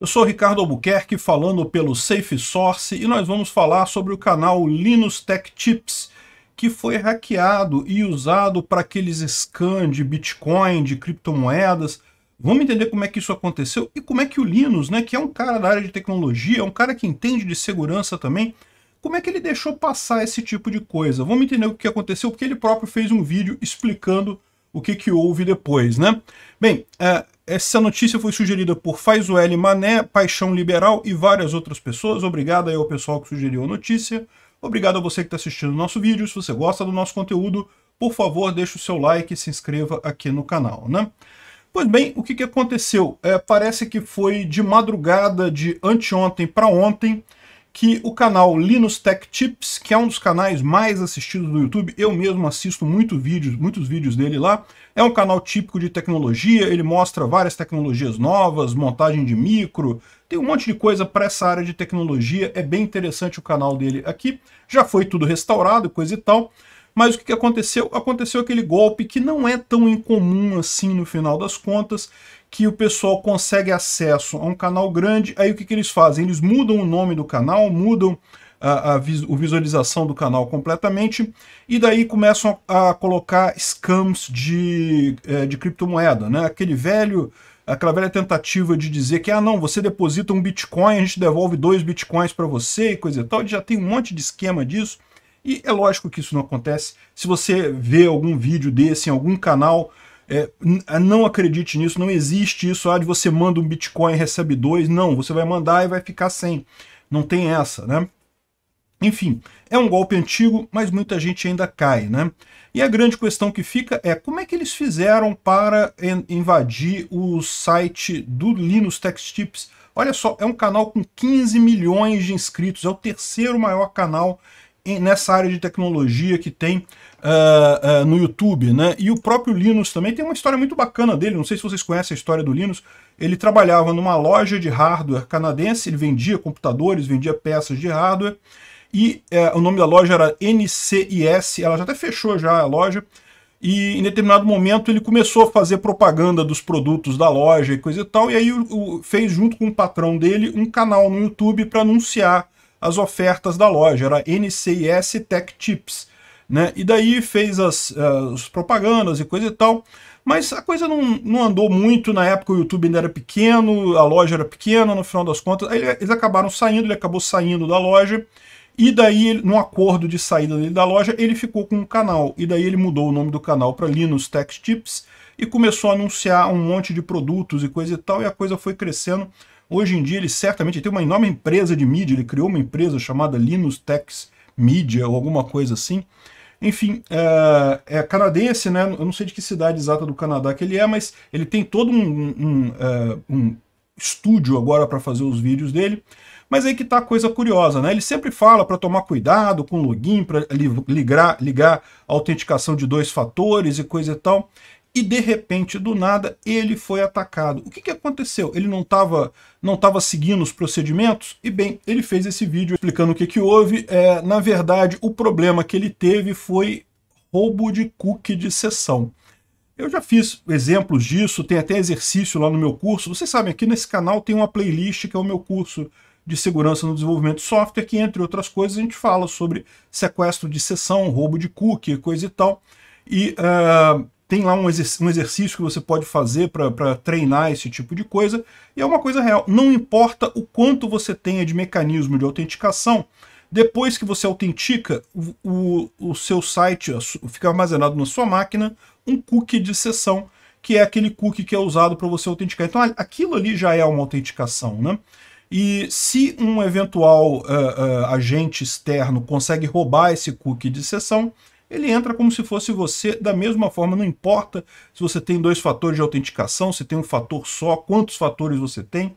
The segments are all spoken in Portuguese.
Eu sou Ricardo Albuquerque falando pelo Safe Source e nós vamos falar sobre o canal Linus Tech Tips, que foi hackeado e usado para aqueles scans de Bitcoin, de criptomoedas. Vamos entender como é que isso aconteceu e como é que o Linus, né, que é um cara da área de tecnologia, é um cara que entende de segurança também, como é que ele deixou passar esse tipo de coisa? Vamos entender o que aconteceu, porque ele próprio fez um vídeo explicando o que, que houve depois, né? Bem, é, essa notícia foi sugerida por Faizueli Mané, Paixão Liberal e várias outras pessoas. Obrigado aí ao pessoal que sugeriu a notícia. Obrigado a você que está assistindo o nosso vídeo. Se você gosta do nosso conteúdo, por favor, deixe o seu like e se inscreva aqui no canal, né? Pois bem, o que, que aconteceu? É, parece que foi de madrugada de anteontem para ontem, que o canal Linux Tech Tips, que é um dos canais mais assistidos do YouTube, eu mesmo assisto muito vídeos, muitos vídeos dele lá, é um canal típico de tecnologia, ele mostra várias tecnologias novas, montagem de micro, tem um monte de coisa para essa área de tecnologia, é bem interessante o canal dele aqui, já foi tudo restaurado, coisa e tal, mas o que aconteceu? Aconteceu aquele golpe que não é tão incomum assim no final das contas, que o pessoal consegue acesso a um canal grande, aí o que, que eles fazem? Eles mudam o nome do canal, mudam a, ah, a, vis, a visualização do canal completamente, e daí começam a, a colocar scams de, é, de criptomoeda, né? Aquele velho aquela velha tentativa de dizer que, ah, não, você deposita um Bitcoin, a gente devolve dois Bitcoins para você e coisa e tal, já tem um monte de esquema disso. E é lógico que isso não acontece. Se você vê algum vídeo desse em algum canal, é, é, não acredite nisso, não existe isso, ah, de você manda um Bitcoin e recebe dois, não, você vai mandar e vai ficar sem. Não tem essa, né? Enfim, é um golpe antigo, mas muita gente ainda cai, né? E a grande questão que fica é como é que eles fizeram para invadir o site do Linus Tech Tips? Olha só, é um canal com 15 milhões de inscritos, é o terceiro maior canal nessa área de tecnologia que tem uh, uh, no YouTube, né? E o próprio Linus também tem uma história muito bacana dele, não sei se vocês conhecem a história do Linus. Ele trabalhava numa loja de hardware canadense, ele vendia computadores, vendia peças de hardware, e uh, o nome da loja era NCIS, ela já até fechou já a loja, e em determinado momento ele começou a fazer propaganda dos produtos da loja e coisa e tal, e aí o, o, fez junto com o patrão dele um canal no YouTube para anunciar as ofertas da loja, era NCIS Tech Tips. Né? E daí fez as, eh, as propagandas e coisa e tal, mas a coisa não, não andou muito, na época o YouTube ainda era pequeno, a loja era pequena, no final das contas, aí eles acabaram saindo, ele acabou saindo da loja, e daí, num acordo de saída dele da loja, ele ficou com um canal, e daí ele mudou o nome do canal para Linux Tech Tips, e começou a anunciar um monte de produtos e coisa e tal, e a coisa foi crescendo, Hoje em dia ele certamente ele tem uma enorme empresa de mídia, ele criou uma empresa chamada Linus Techs Media ou alguma coisa assim. Enfim, é, é, canadense, né? Eu não sei de que cidade exata do Canadá que ele é, mas ele tem todo um, um, um, é, um estúdio agora para fazer os vídeos dele. Mas aí que tá a coisa curiosa, né? Ele sempre fala para tomar cuidado com login, para ligar, ligar a autenticação de dois fatores e coisa e tal e de repente, do nada, ele foi atacado. O que, que aconteceu? Ele não estava não tava seguindo os procedimentos? E bem, ele fez esse vídeo explicando o que, que houve. É, na verdade, o problema que ele teve foi roubo de cookie de sessão. Eu já fiz exemplos disso, tem até exercício lá no meu curso. Vocês sabem, aqui nesse canal tem uma playlist que é o meu curso de segurança no desenvolvimento de software, que entre outras coisas a gente fala sobre sequestro de sessão, roubo de cookie, coisa e tal. E... Uh tem lá um, exercício que você pode fazer para treinar esse tipo de coisa, e é uma coisa real. Não importa o quanto você tenha de mecanismo de autenticação, depois que você autentica, o, o, seu site fica armazenado na sua máquina um cookie de sessão, que é aquele cookie que é usado para você autenticar. Então aquilo ali já é uma autenticação, né? E se um eventual uh, uh, agente externo consegue roubar esse cookie de sessão, ele entra como se fosse você da mesma forma, não importa se você tem dois fatores de autenticação, se tem um fator só, quantos fatores você tem.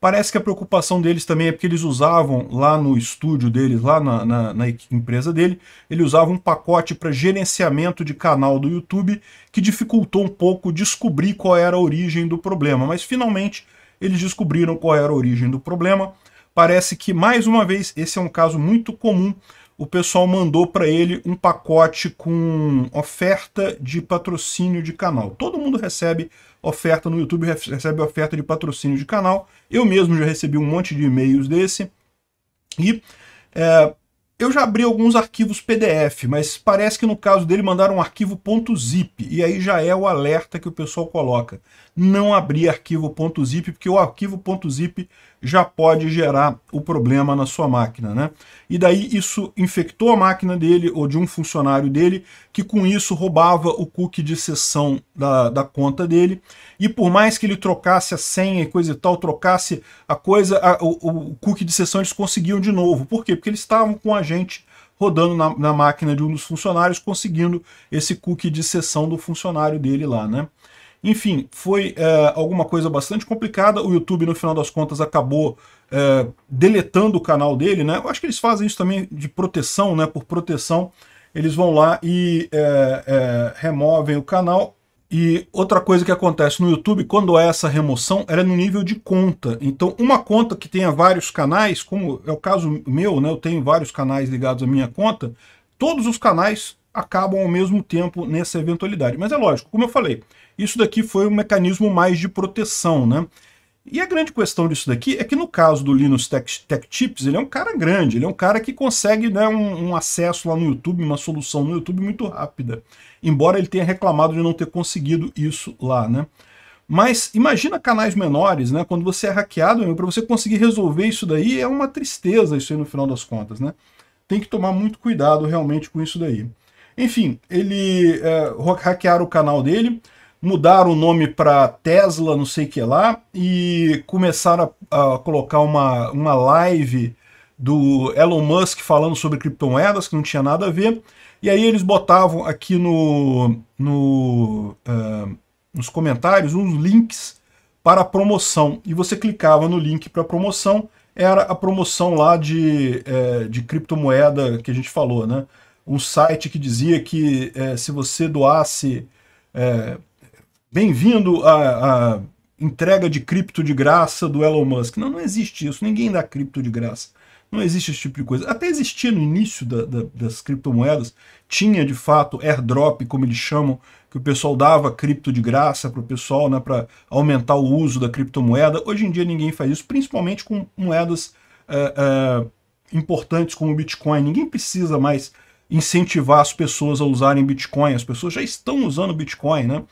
Parece que a preocupação deles também é porque eles usavam lá no estúdio deles, lá na, na, na empresa dele, ele usava um pacote para gerenciamento de canal do YouTube que dificultou um pouco descobrir qual era a origem do problema. Mas finalmente eles descobriram qual era a origem do problema. Parece que, mais uma vez, esse é um caso muito comum o pessoal mandou para ele um pacote com oferta de patrocínio de canal. Todo mundo recebe oferta no YouTube, recebe oferta de patrocínio de canal. Eu mesmo já recebi um monte de e-mails desse. E é, eu já abri alguns arquivos PDF, mas parece que no caso dele mandaram um arquivo .zip, e aí já é o alerta que o pessoal coloca. Não abrir arquivo .zip, porque o arquivo .zip já pode gerar o problema na sua máquina. Né? E daí isso infectou a máquina dele ou de um funcionário dele, que com isso roubava o cookie de sessão da, da conta dele. E por mais que ele trocasse a senha e coisa e tal, trocasse a coisa, a, o, o, cookie de sessão eles conseguiam de novo. Por quê? Porque eles estavam com a gente rodando na, na máquina de um dos funcionários, conseguindo esse cookie de sessão do funcionário dele lá, né? Enfim, foi é, alguma coisa bastante complicada. O YouTube, no final das contas, acabou é, deletando o canal dele, né? Eu acho que eles fazem isso também de proteção, né? Por proteção, eles vão lá e é, removem o canal. E outra coisa que acontece no YouTube, quando é essa remoção, ela é no nível de conta. Então, uma conta que tenha vários canais, como é o caso meu, né? Eu tenho vários canais ligados à minha conta. Todos os canais acabam ao mesmo tempo nessa eventualidade. Mas é lógico, como eu falei, isso daqui foi um mecanismo mais de proteção, né? E a grande questão disso daqui é que no caso do Linus Tech, Tech Tips, ele é um cara grande, ele é um cara que consegue né, um, um, acesso lá no YouTube, uma solução no YouTube muito rápida. Embora ele tenha reclamado de não ter conseguido isso lá, né? Mas imagina canais menores, né? Quando você é hackeado, para você conseguir resolver isso daí é uma tristeza isso aí no final das contas, né? Tem que tomar muito cuidado realmente com isso daí. Enfim, ele é, hackearam o canal dele, mudaram o nome para Tesla, não sei que lá, e começaram a, a, colocar uma, uma live do Elon Musk falando sobre criptomoedas, que não tinha nada a ver, e aí eles botavam aqui no, no uh, nos comentários uns links para promoção, e você clicava no link para promoção, era a promoção lá de, é, de criptomoeda que a gente falou, né? Um site que dizia que é, se você doasse é, Bem-vindo à, entrega de cripto de graça do Elon Musk. Não, não existe isso. Ninguém dá cripto de graça. Não existe esse tipo de coisa. Até existia no início da, da, das criptomoedas, tinha de fato airdrop, como eles chamam, que o pessoal dava cripto de graça para o pessoal, né, para aumentar o uso da criptomoeda. Hoje em dia ninguém faz isso, principalmente com moedas é, é, importantes como o Bitcoin. Ninguém precisa mais incentivar as pessoas a usarem Bitcoin. As pessoas já estão usando Bitcoin, né?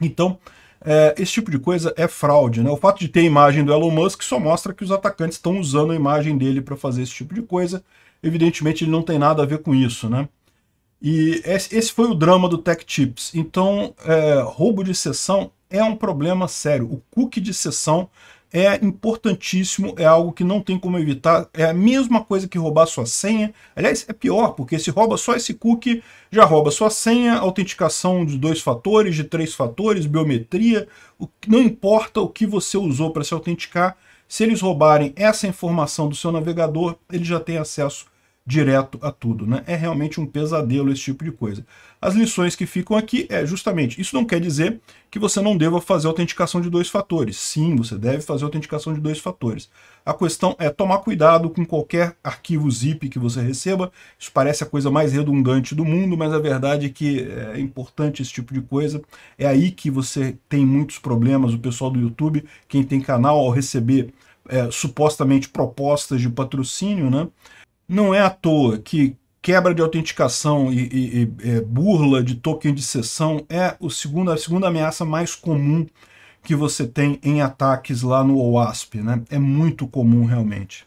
Então, é, esse tipo de coisa é fraude. Né? O fato de ter a imagem do Elon Musk só mostra que os atacantes estão usando a imagem dele para fazer esse tipo de coisa. Evidentemente, ele não tem nada a ver com isso. Né? E esse foi o drama do Tech Tips. Então, é, roubo de sessão é um problema sério. O cookie de sessão é importantíssimo, é algo que não tem como evitar, é a mesma coisa que roubar sua senha. Aliás, é pior, porque se rouba só esse cookie, já rouba sua senha, autenticação de dois fatores, de três fatores, biometria, o, não importa o que você usou para se autenticar, se eles roubarem essa informação do seu navegador, ele já tem acesso direto a tudo. Né? É realmente um pesadelo esse tipo de coisa. As lições que ficam aqui é justamente, isso não quer dizer que você não deva fazer autenticação de dois fatores. Sim, você deve fazer autenticação de dois fatores. A questão é tomar cuidado com qualquer arquivo zip que você receba. Isso parece a coisa mais redundante do mundo, mas a verdade é que é importante esse tipo de coisa. É aí que você tem muitos problemas. O pessoal do YouTube, quem tem canal, ao receber é, supostamente propostas de patrocínio, né? Não é à toa que quebra de autenticação e, e, e é, burla de token de sessão é o segundo, a segunda ameaça mais comum que você tem em ataques lá no OWASP. Né? É muito comum realmente.